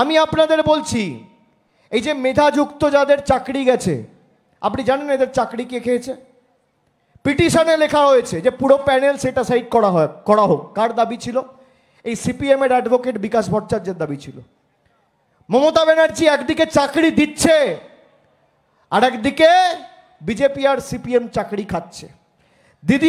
আমি আপনাদের বলছি এই যে মেধাযুক্ত যাদের চাকরি গেছে আপনি জানেন এদের চাকরি কে খেয়েছে পিটিশনে লেখা হয়েছে যে পুরো প্যানেল সেটা সাইড করা হয় করা হোক কার দাবি ছিল এই সিপিএমের অ্যাডভোকেট বিকাশ ভট্টাচার্যের দাবি ছিল মমতা ব্যানার্জি একদিকে চাকরি দিচ্ছে আর একদিকে বিজেপি আর সিপিএম চাকরি খাচ্ছে দিদি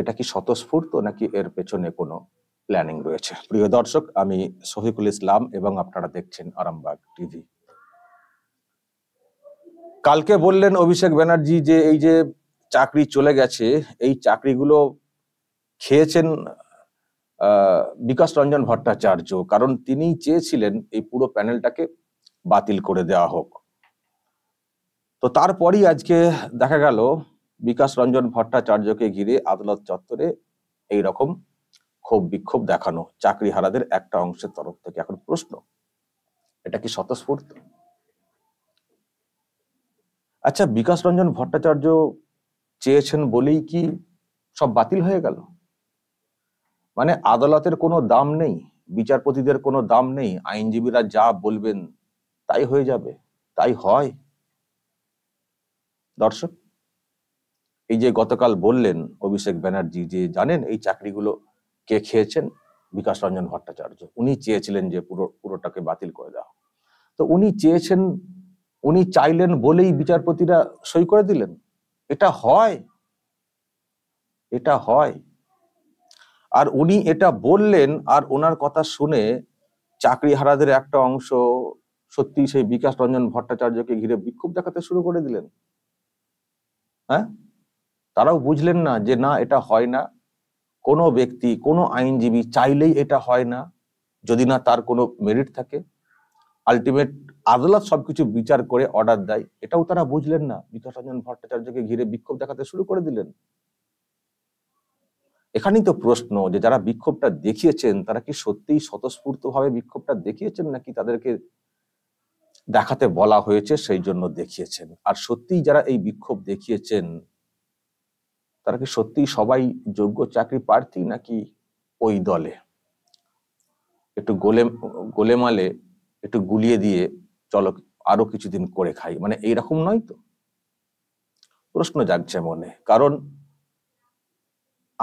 এটা কি স্বতঃস্ফূর্ত নাকি এর পেছনে কোনো প্ল্যানিং রয়েছে প্রিয় দর্শক আমি শহীকুল ইসলাম এবং আপনারা দেখছেন আরামবাগ টিভি কালকে বললেন অভিষেক ব্যানার্জি যে এই যে চাকরি চলে গেছে এই চাকরিগুলো খেয়েছেন বিকাশ রঞ্জন ভট্টাচার্য কারণ তিনি চেয়েছিলেন এই পুরো প্যানেলটাকে বাতিল করে দেওয়া হোক তো তারপরই আজকে দেখা গেল বিকাশ রঞ্জন ভট্টাচার্যকে ঘিরে আদালত চত্বরে এই রকম ক্ষোভ বিক্ষোভ দেখানো চাকরি হারাদের একটা অংশের তরফ থেকে এখন প্রশ্ন এটা কি স্বতঃস্ফূর্ত আচ্ছা বিকাশ রঞ্জন ভট্টাচার্য চেয়েছেন বলেই কি সব বাতিল হয়ে গেল মানে আদালতের কোনো দাম নেই বিচারপতিদের কোনো দাম নেই আইনজীবীরা যা বলবেন তাই হয়ে যাবে তাই হয় দর্শক এই যে গতকাল বললেন অভিষেক ব্যানার্জি যে জানেন এই চাকরিগুলো কে খেয়েছেন বিকাশ রঞ্জন ভট্টাচার্য উনি চেয়েছিলেন যে পুরো পুরোটাকে বাতিল করে দেওয়া তো উনি চেয়েছেন উনি চাইলেন বলেই বিচারপতিরা সই করে দিলেন এটা হয় এটা হয় আর উনি এটা বললেন আর ওনার কথা শুনে চাকরি হারাদের একটা অংশ সত্যি সেই বিকাশ রঞ্জন ভট্টাচার্যকে ঘিরে বিক্ষোভ দেখাতে শুরু করে দিলেন হ্যাঁ তারাও বুঝলেন না যে না এটা হয় না কোনো ব্যক্তি কোনো আইনজীবী চাইলেই এটা হয় না যদি না তার কোনো মেরিট থাকে আলটিমেট আদালত সবকিছু বিচার করে অর্ডার দেয় এটাও তারা বুঝলেন না বিকাশরঞ্জন ভট্টাচার্যকে ঘিরে বিক্ষোভ দেখাতে শুরু করে দিলেন এখানেই তো প্রশ্ন যে যারা বিক্ষোভটা দেখিয়েছেন তারা কি সত্যিই স্বতঃস্ফূর্ত ভাবে বিক্ষোভটা দেখিয়েছেন নাকি তাদেরকে দেখাতে বলা হয়েছে সেই জন্য দেখিয়েছেন আর সত্যিই যারা এই বিক্ষোভ দেখিয়েছেন তারা কি সত্যি সবাই যোগ্য চাকরি প্রার্থী নাকি ওই দলে একটু গোলে গোলেমালে একটু গুলিয়ে দিয়ে চলো আরো কিছুদিন করে খাই মানে এইরকম নয় তো প্রশ্ন জাগছে মনে কারণ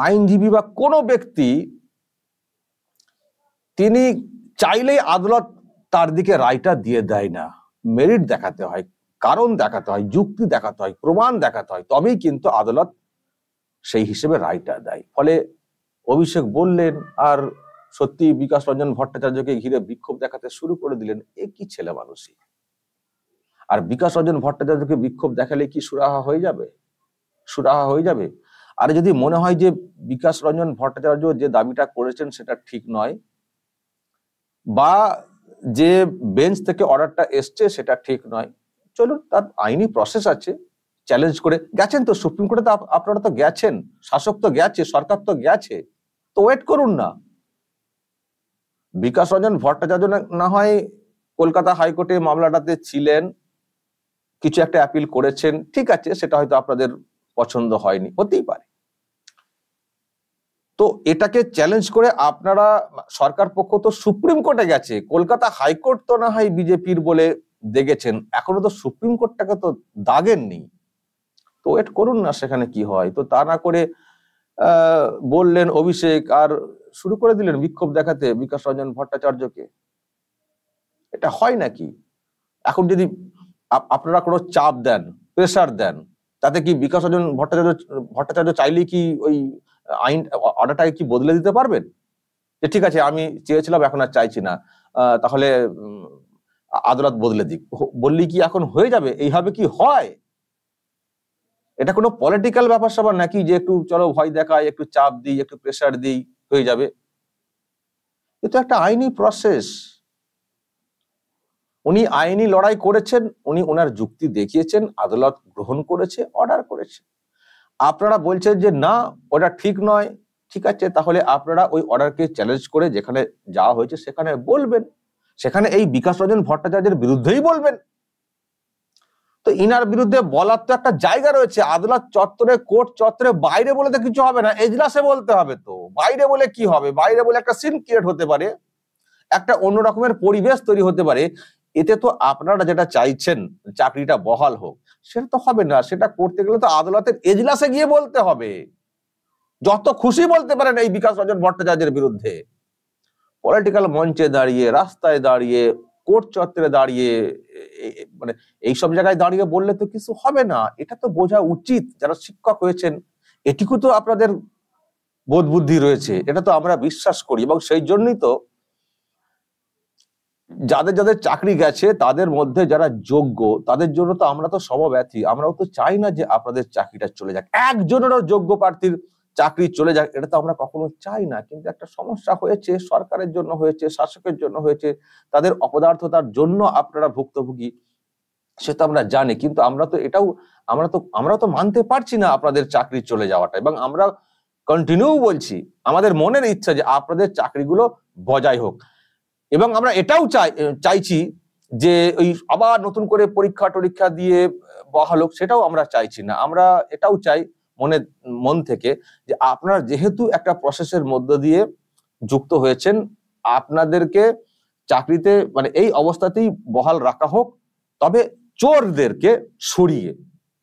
আইনজীবী বা কোনো ব্যক্তি তিনি চাইলেই আদালত তার দিকে রায়টা দিয়ে দেয় না মেরিট দেখাতে হয় কারণ দেখাতে হয় যুক্তি দেখাতে হয় প্রমাণ দেখাতে হয় তবেই কিন্তু আদালত সেই হিসেবে রায়টা দেয় ফলে অভিষেক বললেন আর সত্যি বিকাশ রঞ্জন ভট্টাচার্যকে ঘিরে বিক্ষোভ দেখাতে শুরু করে দিলেন এ কি ছেলে মানুষই আর বিকাশ রঞ্জন ভট্টাচার্যকে বিক্ষোভ দেখালে কি সুরাহা হয়ে যাবে সুরাহা হয়ে যাবে আর যদি মনে হয় যে বিকাশ রঞ্জন ভট্টাচার্য যে দাবিটা করেছেন সেটা ঠিক নয় বা যে বেঞ্চ থেকে অর্ডারটা এসছে সেটা ঠিক নয় চলুন তার আইনি প্রসেস আছে চ্যালেঞ্জ করে গেছেন তো সুপ্রিম কোর্টে তো আপনারা তো গেছেন শাসক তো গেছে সরকার তো গেছে তো ওয়েট করুন না বিকাশ রঞ্জন ভট্টাচার্য না হয় কলকাতা হাইকোর্টে মামলাটাতে ছিলেন কিছু একটা অ্যাপিল করেছেন ঠিক আছে সেটা হয়তো আপনাদের পছন্দ হয়নি হতেই পারে তো এটাকে চ্যালেঞ্জ করে আপনারা সরকার পক্ষ তো সুপ্রিম কোর্টে গেছে কলকাতা হাইকোর্ট তো না হয় বিজেপির বলে দেখেছেন এখনো তো সুপ্রিম কোর্টটাকে তো দাগেননি তো ওয়েট করুন না সেখানে কি হয় তো তা না করে বললেন অভিষেক আর শুরু করে দিলেন বিক্ষোভ দেখাতে বিকাশ রঞ্জন ভট্টাচার্যকে এটা হয় নাকি এখন যদি আপনারা কোনো চাপ দেন প্রেশার দেন তাতে কি বিকাশ রঞ্জন ভট্টাচার্য ভট্টাচার্য চাইলেই কি ওই আইন অর্ডারটাকে কি বদলে দিতে পারবেন যে ঠিক আছে আমি চেয়েছিলাম এখন আর চাইছি না তাহলে আদালত বদলে দিক বললি কি এখন হয়ে যাবে এইভাবে কি হয় এটা কোনো পলিটিক্যাল ব্যাপার সবার নাকি যে একটু চলো ভয় দেখায় একটু চাপ দিই একটু প্রেশার দিই হয়ে যাবে এটা একটা আইনি প্রসেস উনি আইনি লড়াই করেছেন উনি ওনার যুক্তি দেখিয়েছেন আদালত গ্রহণ করেছে অর্ডার করেছে আপনারা বলছেন যে না ওটা ঠিক নয় ঠিক আছে তাহলে আপনারা ওই অর্ডারকে চ্যালেঞ্জ করে যেখানে যাওয়া হয়েছে সেখানে বলবেন সেখানে এই বিকাশ রঞ্জন ভট্টাচার্যের বিরুদ্ধেই বলবেন তো ইনার বিরুদ্ধে বলার তো একটা জায়গা রয়েছে আদালত চত্বরে কোর্ট চত্বরে বাইরে বলে তো কিছু হবে না এজলাসে বলতে হবে তো বাইরে বলে কি হবে বাইরে বলে একটা সিন ক্রিয়েট হতে পারে একটা অন্য রকমের পরিবেশ তৈরি হতে পারে এতে তো আপনারা যেটা চাইছেন চাকরিটা বহাল হোক সেটা তো হবে না সেটা করতে গেলে তো আদালতের এজলাসে গিয়ে বলতে হবে যত খুশি বলতে পারেন এই বিকাশ রঞ্জন ভট্টাচার্যের বিরুদ্ধে পলিটিক্যাল মঞ্চে দাঁড়িয়ে রাস্তায় দাঁড়িয়ে কোর্ট চত্বরে দাঁড়িয়ে মানে এইসব জায়গায় দাঁড়িয়ে বললে তো কিছু হবে না এটা তো বোঝা উচিত যারা শিক্ষক হয়েছেন এটুকু তো আপনাদের বোধ বুদ্ধি রয়েছে এটা তো আমরা বিশ্বাস করি এবং সেই জন্যই তো যাদের যাদের চাকরি গেছে তাদের মধ্যে যারা যোগ্য তাদের জন্য তো আমরা তো সমব্যথী আমরাও তো চাই না যে আপনাদের চাকরিটা চলে যাক একজনেরও যোগ্য প্রার্থীর চাকরি চলে যাক এটা তো আমরা কখনো চাই না কিন্তু একটা সমস্যা হয়েছে সরকারের জন্য হয়েছে শাসকের জন্য হয়েছে তাদের অপদার্থতার জন্য আপনারা ভুক্তভোগী সে তো আমরা জানি কিন্তু আমরা তো এটাও আমরা তো আমরা তো মানতে পারছি না আপনাদের চাকরি চলে যাওয়াটা এবং আমরা কন্টিনিউ বলছি আমাদের মনের ইচ্ছা যে আপনাদের চাকরিগুলো বজায় হোক এবং আমরা এটাও চাই চাইছি যে ওই আবার নতুন করে পরীক্ষা টরীক্ষা দিয়ে বহাল হোক সেটাও আমরা চাইছি না আমরা এটাও চাই মনে মন থেকে যে আপনারা যেহেতু একটা প্রসেসের মধ্য দিয়ে যুক্ত হয়েছেন আপনাদেরকে চাকরিতে মানে এই অবস্থাতেই বহাল রাখা হোক তবে চোরদেরকে সরিয়ে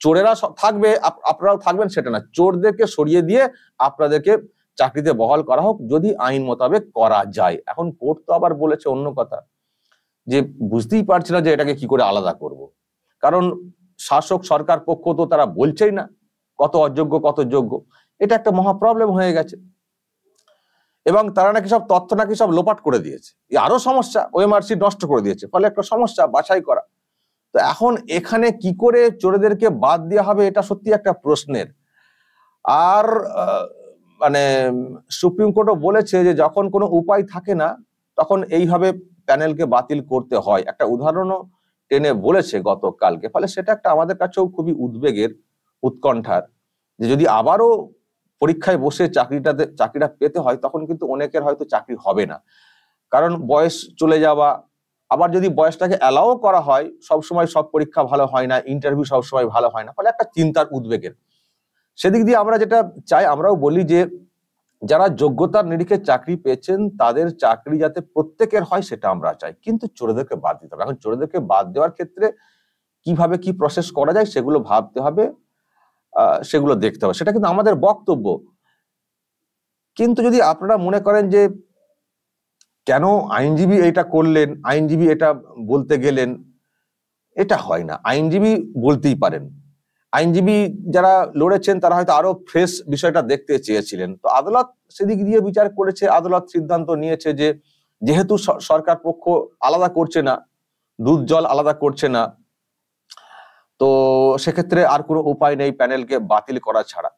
চোরেরা থাকবে আপনারাও থাকবেন সেটা না চোরদেরকে সরিয়ে দিয়ে আপনাদেরকে চাকরিতে বহাল করা হোক যদি আইন মোতাবেক করা যায় এখন কোর্ট তো আবার বলেছে অন্য কথা যে বুঝতেই পারছি না যে এটাকে কি করে আলাদা করব। কারণ শাসক সরকার পক্ষ তো তারা বলছেই না কত অযোগ্য কত যোগ্য এটা একটা মহা প্রবলেম হয়ে গেছে এবং তারা নাকি সব তথ্য নাকি সব লোপাট করে দিয়েছে আরো সমস্যা ওএমআরসি নষ্ট করে দিয়েছে ফলে একটা সমস্যা বাছাই করা তো এখন এখানে কি করে চোরেদেরকে বাদ দেওয়া হবে এটা সত্যি একটা প্রশ্নের আর মানে সুপ্রিম কোর্টও বলেছে যে যখন কোনো উপায় থাকে না তখন এইভাবে প্যানেলকে বাতিল করতে হয় একটা উদাহরণও টেনে বলেছে গতকালকে ফলে সেটা একটা আমাদের কাছেও খুবই উদ্বেগের উৎকণ্ঠার যে যদি আবারও পরীক্ষায় বসে চাকরিটাতে চাকরিটা পেতে হয় তখন কিন্তু অনেকের হয়তো চাকরি হবে না কারণ বয়স চলে যাওয়া আবার যদি বয়সটাকে অ্যালাও করা হয় সবসময় সব পরীক্ষা ভালো হয় না ইন্টারভিউ সবসময় ভালো হয় না ফলে একটা চিন্তার উদ্বেগের সেদিক দিয়ে আমরা যেটা চাই আমরাও বলি যে যারা যোগ্যতার নিরিখে চাকরি পেয়েছেন তাদের চাকরি যাতে প্রত্যেকের হয় সেটা আমরা চাই কিন্তু চোরেদেরকে বাদ দিতে হবে এখন চোরেদেরকে বাদ দেওয়ার ক্ষেত্রে কিভাবে কি প্রসেস করা যায় সেগুলো ভাবতে হবে সেগুলো দেখতে হবে সেটা কিন্তু আমাদের বক্তব্য কিন্তু যদি আপনারা মনে করেন যে কেন আইনজীবী এটা করলেন আইনজীবী এটা বলতে গেলেন এটা হয় না আইনজীবী বলতেই পারেন আইনজীবী যারা লড়েছেন তারা হয়তো আরো ফ্রেশ বিষয়টা দেখতে চেয়েছিলেন তো আদালত সেদিক দিয়ে বিচার করেছে আদালত সিদ্ধান্ত নিয়েছে যে যেহেতু সরকার পক্ষ আলাদা করছে না দুধ জল আলাদা করছে না তো সেক্ষেত্রে আর কোনো উপায় নেই প্যানেলকে বাতিল করা ছাড়া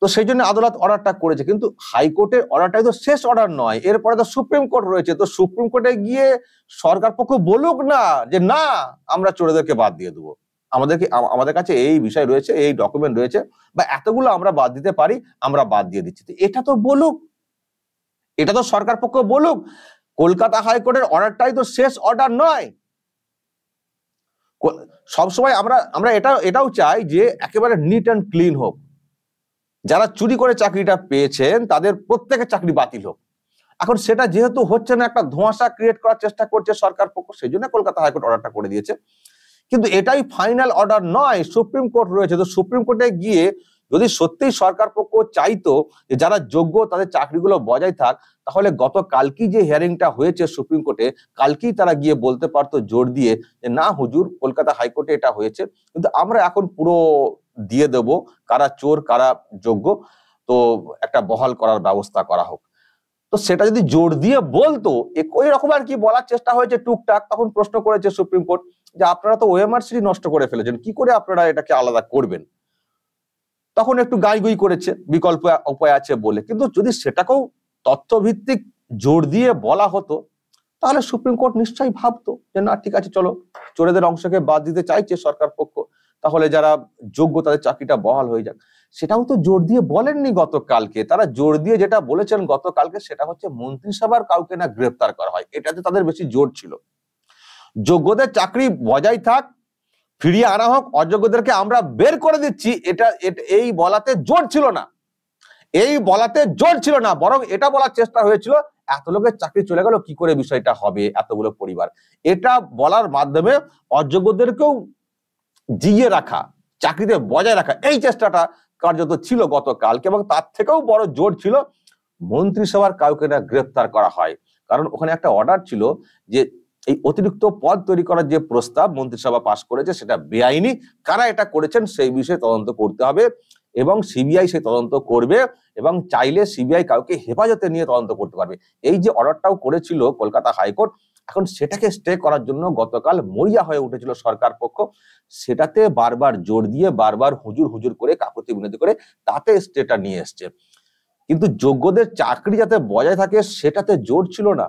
তো সেই জন্য আদালত অর্ডারটা করেছে কিন্তু হাইকোর্টের অর্ডারটাই তো শেষ অর্ডার নয় এরপরে তো সুপ্রিম কোর্ট রয়েছে তো সুপ্রিম কোর্টে গিয়ে সরকার পক্ষ বলুক না যে না আমরা চোরেদেরকে বাদ দিয়ে দেবো আমাদেরকে আমাদের কাছে এই বিষয় রয়েছে এই ডকুমেন্ট রয়েছে বা এতগুলো আমরা বাদ দিতে পারি আমরা বাদ দিয়ে দিচ্ছি এটা তো বলুক এটা তো সরকার পক্ষ বলুক কলকাতা হাইকোর্টের অর্ডারটাই তো শেষ অর্ডার নয় সবসময় আমরা আমরা এটা এটাও চাই যে একেবারে নিট অ্যান্ড ক্লিন হোক যারা চুরি করে চাকরিটা পেয়েছেন তাদের প্রত্যেকের চাকরি বাতিল হোক এখন সেটা যেহেতু হচ্ছে না একটা ধোঁয়াশা ক্রিয়েট করার চেষ্টা করছে সরকার পক্ষ সেই জন্য কলকাতা হাইকোর্ট অর্ডারটা করে দিয়েছে কিন্তু এটাই ফাইনাল অর্ডার নয় সুপ্রিম কোর্ট রয়েছে তো সুপ্রিম কোর্টে গিয়ে যদি সত্যিই সরকার পক্ষ চাইতো যে যারা যোগ্য তাদের চাকরিগুলো বজায় থাক তাহলে গত কালকেই যে হিয়ারিংটা হয়েছে সুপ্রিম কোর্টে কালকেই তারা গিয়ে বলতে পারতো জোর দিয়ে যে না হুজুর কলকাতা হাইকোর্টে এটা হয়েছে কিন্তু আমরা এখন পুরো দিয়ে দেব কারা চোর কারা যোগ্য তো একটা বহাল করার ব্যবস্থা করা হোক তো সেটা যদি জোর দিয়ে বলতো ওই রকম আর কি বলার চেষ্টা হয়েছে টুকটাক তখন প্রশ্ন করেছে সুপ্রিম কোর্ট যে আপনারা তো ওএমআরসি নষ্ট করে ফেলেছেন কি করে আপনারা এটাকে আলাদা করবেন তখন একটু গাই গুই করেছে বিকল্প উপায় আছে বলে কিন্তু যদি সেটাকেও তথ্যভিত্তিক জোর দিয়ে বলা হতো তাহলে সুপ্রিম কোর্ট নিশ্চয়ই ভাবতো যে না ঠিক আছে চলো চোরেদের অংশকে বাদ দিতে চাইছে সরকার পক্ষ তাহলে যারা যোগ্য তাদের চাকরিটা বহাল হয়ে যাক সেটাও তো জোর দিয়ে বলেননি গতকালকে তারা জোর দিয়ে যেটা বলেছেন গতকালকে সেটা হচ্ছে মন্ত্রিসভার কাউকে না গ্রেপ্তার করা হয় এটাতে তাদের বেশি জোর ছিল যোগ্যদের চাকরি বজায় থাক ফিরিয়ে আনা হোক অযোগ্যদেরকে আমরা বের করে দিচ্ছি এটা এই বলাতে জোর ছিল না এই বলাতে জোর ছিল না বরং এটা বলার চেষ্টা হয়েছিল এত লোকের চাকরি চলে গেল কি করে বিষয়টা হবে এতগুলো পরিবার এটা বলার মাধ্যমে অযোগ্যদেরকেও জিয়ে রাখা চাকরিতে বজায় রাখা এই চেষ্টাটা কার্যত ছিল গতকালকে এবং তার থেকেও বড় জোর ছিল মন্ত্রিসভার কাউকে না গ্রেফতার করা হয় কারণ ওখানে একটা অর্ডার ছিল যে এই অতিরিক্ত পদ তৈরি করার যে প্রস্তাব মন্ত্রিসভা পাশ করেছে সেটা বেআইনি কারা এটা করেছেন সেই বিষয়ে তদন্ত করতে হবে এবং সিবিআই সেই তদন্ত করবে এবং চাইলে সিবিআই কাউকে হেফাজতে নিয়ে তদন্ত করতে পারবে এই যে অর্ডারটাও করেছিল কলকাতা হাইকোর্ট এখন সেটাকে স্টে করার জন্য গতকাল মরিয়া হয়ে উঠেছিল সরকার পক্ষ সেটাতে বারবার জোর দিয়ে বারবার হুজুর হুজুর করে কাকুতি মিনতি করে তাতে স্টেটা নিয়ে এসছে কিন্তু যোগ্যদের চাকরি যাতে বজায় থাকে সেটাতে জোর ছিল না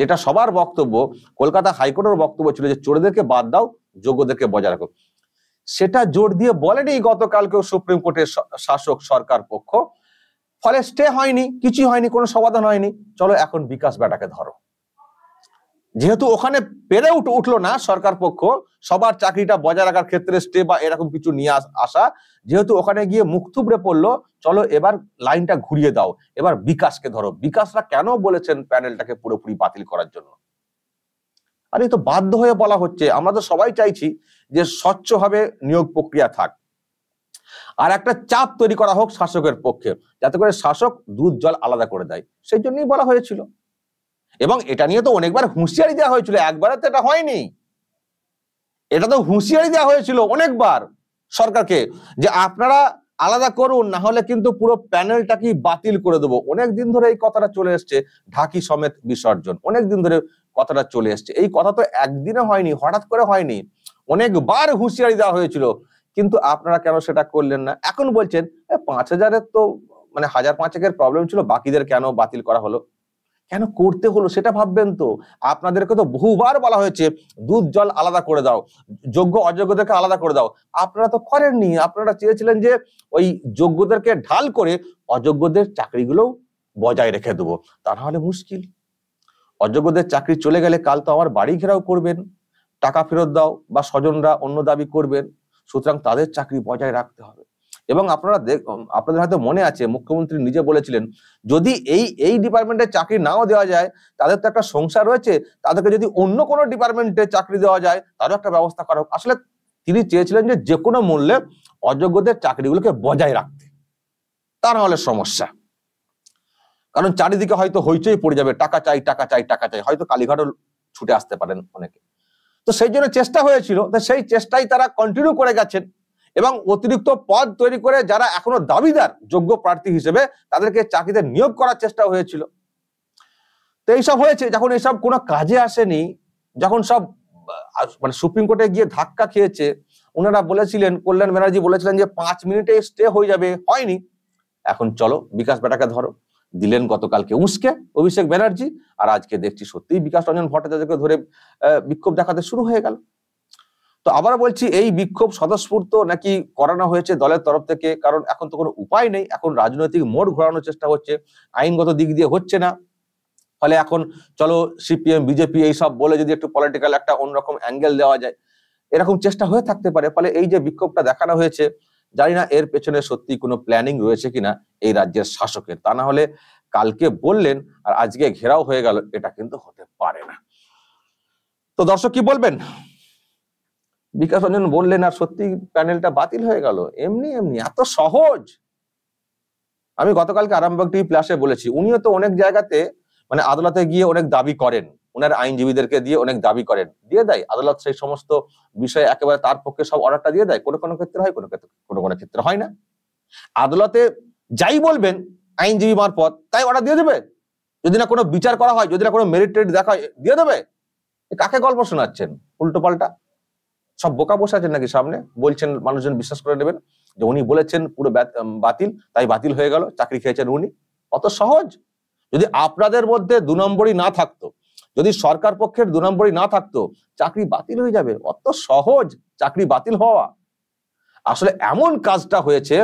যেটা সবার বক্তব্য কলকাতা হাইকোর্টের বক্তব্য ছিল যে চোরদেরকে বাদ দাও যোগ্যদেরকে বজায় রাখো সেটা জোর দিয়ে বলেনি গতকালকেও সুপ্রিম কোর্টের শাসক সরকার পক্ষ ফলে স্টে হয়নি কিছুই হয়নি কোনো সমাধান হয়নি চলো এখন বিকাশ বেটাকে ধরো যেহেতু ওখানে পেরে উঠলো না সরকার পক্ষ সবার চাকরিটা বজায় রাখার ক্ষেত্রে স্টে বা এরকম কিছু নিয়ে আসা যেহেতু ওখানে গিয়ে মুখ থুবড়ে পড়লো চলো এবার লাইনটা ঘুরিয়ে দাও এবার বিকাশকে ধরো বিকাশরা কেন বলেছেন প্যানেলটাকে পুরোপুরি বাতিল করার জন্য আরে তো বাধ্য হয়ে বলা হচ্ছে আমরা তো সবাই চাইছি যে স্বচ্ছভাবে নিয়োগ প্রক্রিয়া থাক আর একটা চাপ তৈরি করা হোক শাসকের পক্ষে যাতে করে শাসক দুধ জল আলাদা করে দেয় সেই জন্যই বলা হয়েছিল এবং এটা নিয়ে তো অনেকবার হুঁশিয়ারি দেওয়া হয়েছিল একবারে তো এটা হয়নি এটা তো হুঁশিয়ারি দেওয়া হয়েছিল অনেকবার সরকারকে যে আপনারা আলাদা করুন না হলে কিন্তু পুরো প্যানেলটাকে বাতিল করে দেবো অনেক দিন ধরে এই কথাটা চলে এসছে ঢাকি সমেত বিসর্জন অনেক দিন ধরে কথাটা চলে এসছে এই কথা তো একদিনে হয়নি হঠাৎ করে হয়নি অনেকবার হুঁশিয়ারি দেওয়া হয়েছিল কিন্তু আপনারা কেন সেটা করলেন না এখন বলছেন পাঁচ হাজারের তো মানে হাজার পাঁচেকের প্রবলেম ছিল বাকিদের কেন বাতিল করা হলো কেন করতে হলো সেটা ভাববেন তো আপনাদেরকে তো বহুবার বলা হয়েছে দুধ জল আলাদা করে দাও যোগ্য অযোগ্যদেরকে আলাদা করে দাও আপনারা তো করেননি আপনারা চেয়েছিলেন যে ওই যোগ্যদেরকে ঢাল করে অযোগ্যদের চাকরিগুলো বজায় রেখে দেবো তা নাহলে মুশকিল অযোগ্যদের চাকরি চলে গেলে কাল তো আমার বাড়ি ঘেরাও করবেন টাকা ফেরত দাও বা স্বজনরা অন্য দাবি করবেন সুতরাং তাদের চাকরি বজায় রাখতে হবে এবং আপনারা আপনাদের হয়তো মনে আছে মুখ্যমন্ত্রী নিজে বলেছিলেন যদি এই এই ডিপার্টমেন্টে চাকরি নাও দেওয়া যায় তাদের তো একটা সংসার রয়েছে তাদেরকে যদি অন্য কোনো ডিপার্টমেন্টে চাকরি দেওয়া যায় তারও একটা ব্যবস্থা করা আসলে তিনি চেয়েছিলেন যে যে কোনো মূল্যে অযোগ্যদের চাকরিগুলোকে বজায় রাখতে তা না হলে সমস্যা কারণ চারিদিকে হয়তো হইচই পড়ে যাবে টাকা চাই টাকা চাই টাকা চাই হয়তো কালীঘাটও ছুটে আসতে পারেন অনেকে তো সেই জন্য চেষ্টা হয়েছিল সেই চেষ্টাই তারা কন্টিনিউ করে গেছেন এবং অতিরিক্ত পদ তৈরি করে যারা এখনো দাবিদার যোগ্য প্রার্থী হিসেবে তাদেরকে চাকরিতে নিয়োগ করার চেষ্টা হয়েছিল তো এইসব হয়েছে যখন এইসব কোনো কাজে আসেনি যখন সব মানে সুপ্রিম কোর্টে গিয়ে ধাক্কা খেয়েছে ওনারা বলেছিলেন কল্যাণ ব্যানার্জি বলেছিলেন যে পাঁচ মিনিটে স্টে হয়ে যাবে হয়নি এখন চলো বিকাশ বেটাকে ধরো দিলেন গতকালকে উস্কে অভিষেক ব্যানার্জি আর আজকে দেখছি সত্যিই বিকাশ রঞ্জন ভট্টাচার্যকে ধরে বিক্ষোভ দেখাতে শুরু হয়ে গেল তো আবার বলছি এই বিক্ষোভ স্বতঃস্ফূর্ত নাকি করানো হয়েছে দলের তরফ থেকে কারণ এখন তো কোনো উপায় নেই এখন রাজনৈতিক মোড় ঘোরানোর চেষ্টা হচ্ছে আইনগত দিক দিয়ে হচ্ছে না ফলে এখন চলো সিপিএম বিজেপি এইসব বলে যদি একটু পলিটিক্যাল একটা অন্যরকম অ্যাঙ্গেল দেওয়া যায় এরকম চেষ্টা হয়ে থাকতে পারে ফলে এই যে বিক্ষোভটা দেখানো হয়েছে জানি না এর পেছনে সত্যি কোনো প্ল্যানিং রয়েছে কিনা এই রাজ্যের শাসকের তা না হলে কালকে বললেন আর আজকে ঘেরাও হয়ে গেল এটা কিন্তু হতে পারে না তো দর্শক কি বলবেন বিকাশ রঞ্জন বললেন আর সত্যি প্যানেলটা বাতিল হয়ে গেল এমনি এমনি এত সহজ আমি গতকালকে আরামবাগ টিভি প্লাসে বলেছি উনিও তো অনেক জায়গাতে মানে আদালতে গিয়ে অনেক দাবি করেন ওনার আইনজীবীদেরকে দিয়ে অনেক দাবি করেন দিয়ে দেয় আদালত সেই সমস্ত বিষয়ে একেবারে তার পক্ষে সব অর্ডারটা দিয়ে দেয় কোনো কোনো ক্ষেত্রে হয় কোনো ক্ষেত্রে কোনো কোনো ক্ষেত্রে হয় না আদালতে যাই বলবেন আইনজীবী মারফত তাই অর্ডার দিয়ে দেবে যদি না কোনো বিচার করা হয় যদি না কোনো মেরিট টেরিট দেখা হয় দিয়ে দেবে কাকে গল্প শোনাচ্ছেন উল্টো পাল্টা সব বোকা বসে আছেন নাকি সামনে বলছেন মানুষজন বিশ্বাস করে নেবেন যে উনি বলেছেন পুরো বাতিল তাই বাতিল হয়ে গেল চাকরি খেয়েছেন উনি অত সহজ যদি আপনাদের মধ্যে দু নম্বরই না থাকতো যদি সরকার পক্ষের দু নম্বরই না থাকতো চাকরি বাতিল হয়ে যাবে অত সহজ চাকরি বাতিল হওয়া আসলে এমন কাজটা হয়েছে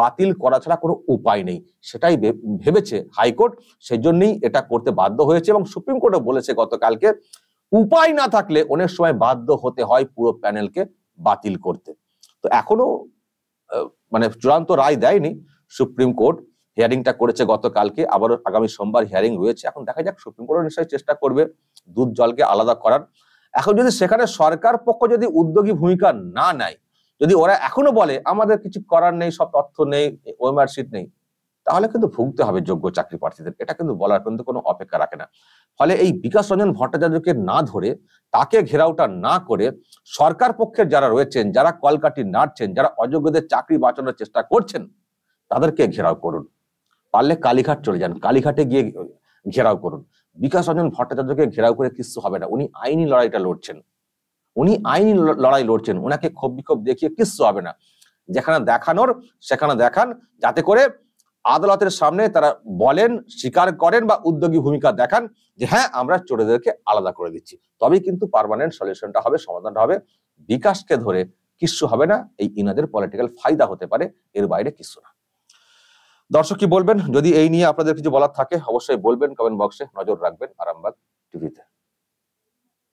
বাতিল করা ছাড়া কোনো উপায় নেই সেটাই ভেবেছে হাইকোর্ট সেজন্যই এটা করতে বাধ্য হয়েছে এবং সুপ্রিম কোর্টও বলেছে গতকালকে উপায় না থাকলে অনেক সময় বাধ্য হতে হয় পুরো প্যানেলকে বাতিল করতে তো এখনো মানে চূড়ান্ত রায় দেয়নি সুপ্রিম কোর্ট হিয়ারিংটা করেছে গতকালকে আবারও আগামী সোমবার হিয়ারিং রয়েছে এখন দেখা যাক সুপ্রিম কোর্ট নিশ্চয়ই চেষ্টা করবে দুধ জলকে আলাদা করার এখন যদি সেখানে সরকার পক্ষ যদি উদ্যোগী ভূমিকা না নেয় যদি ওরা এখনো বলে আমাদের কিছু করার নেই সব তথ্য নেই ওয়েমার নেই তাহলে কিন্তু ভুগতে হবে যোগ্য চাকরি প্রার্থীদের এটা কিন্তু বলার কিন্তু কোনো অপেক্ষা রাখে না ফলে এই বিকাশ রঞ্জন ভট্টাচার্যকে না ধরে তাকে ঘেরাওটা না করে সরকার পক্ষের যারা রয়েছেন যারা কলকাটি নাড়ছেন যারা অযোগ্যদের চাকরি বাঁচানোর চেষ্টা করছেন তাদেরকে ঘেরাও করুন পারলে কালীঘাট চলে যান কালীঘাটে গিয়ে ঘেরাও করুন বিকাশ রঞ্জন ভট্টাচার্যকে ঘেরাও করে কিছু হবে না উনি আইনি লড়াইটা লড়ছেন উনি আইনি লড়াই লড়ছেন ওনাকে ক্ষোভ বিক্ষোভ দেখিয়ে কিছু হবে না যেখানে দেখানোর সেখানে দেখান যাতে করে আদালতের সামনে তারা বলেন স্বীকার করেন বা উদ্যোগী ভূমিকা দেখান যে হ্যাঁ আমরা চোরেদেরকে আলাদা করে দিচ্ছি তবে কিন্তু পারমানেন্ট সলিউশনটা হবে সমাধানটা হবে বিকাশকে ধরে কিছু হবে না এই ইনাদের পলিটিক্যাল ফায়দা হতে পারে এর বাইরে কিছু না দর্শক কি বলবেন যদি এই নিয়ে আপনাদের কিছু বলার থাকে অবশ্যই বলবেন কমেন্ট বক্সে নজর রাখবেন আরামবাগ টিভিতে